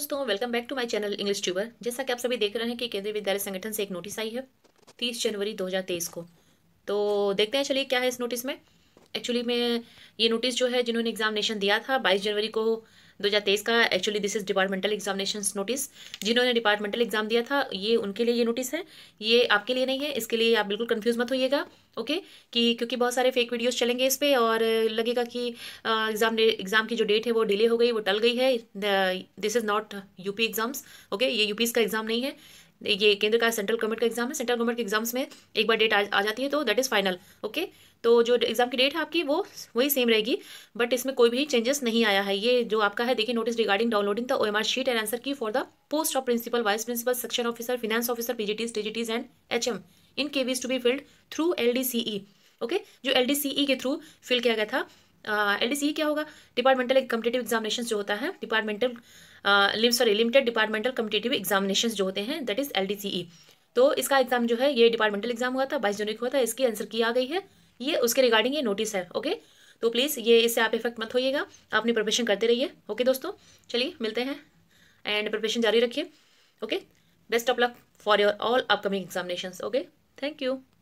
दोस्तों welcome back to my channel English tuber जैसा कि आप सभी देख रहे हैं कि केंद्रीय विद्यालय संगठन से एक नोटिस आई है 30 जनवरी 2023 को तो देखते हैं चलिए क्या है इस नोटिस में एक्चुअली में ये नोटिस जो है जिन्होंने एग्जामिनेशन दिया था 22 जनवरी को तेईस का actually this is departmental examination notice जिन्होंने डिपार्टमेंटल एग्जाम दिया था ये उनके लिए ये नोटिस है ये आपके लिए नहीं है इसके लिए आप बिल्कुल कन्फ्यूज मत होइएगा ओके कि क्योंकि बहुत सारे फेक वीडियोज़ चलेंगे इस पर और लगेगा कि एग्जाम एग्जाम की जो डेट है वो डिले हो गई वो टल गई है this is not UP exams okay ये यूपीज़ का एग्जाम नहीं है ये केंद्र का सेंट्रल गवर्नमेंट का एग्जाम है सेंट्रल गवर्नमेंट के एग्जाम्स में एक बार डेट आ, आ जाती है तो दैट इज़ फाइनल ओके तो जो एग्ज़ाम की डेट है आपकी वो वही सेम रहेगी बट इसमें कोई भी चेंजेस नहीं आया है ये जो आपका है देखिए notice regarding downloading the O M R sheet and answer key for the post of principal vice principal section officer finance officer PGTs DGTs and H M in Vs to be filled through L D C E okay जो L D C E के through fill किया गया था L D सी क्या होगा departmental competitive examination जो होता है departmental sorry limited departmental competitive examination जो होते हैं that is L D C E तो इसका एग्जाम जो है ये डिपार्टमेंटल एग्जाम हुआ था बाईस जनवरी को हुआ था इसकी आंसर की आ गई है ये उसके रिगार्डिंग ये नोटिस है ओके तो प्लीज़ ये इससे आप इफेक्ट मत होइएगा आप अपनी प्रिपरेशन करते रहिए ओके दोस्तों चलिए मिलते हैं एंड प्रिपरेशन जारी रखिए okay best of luck for your all upcoming examination okay thank you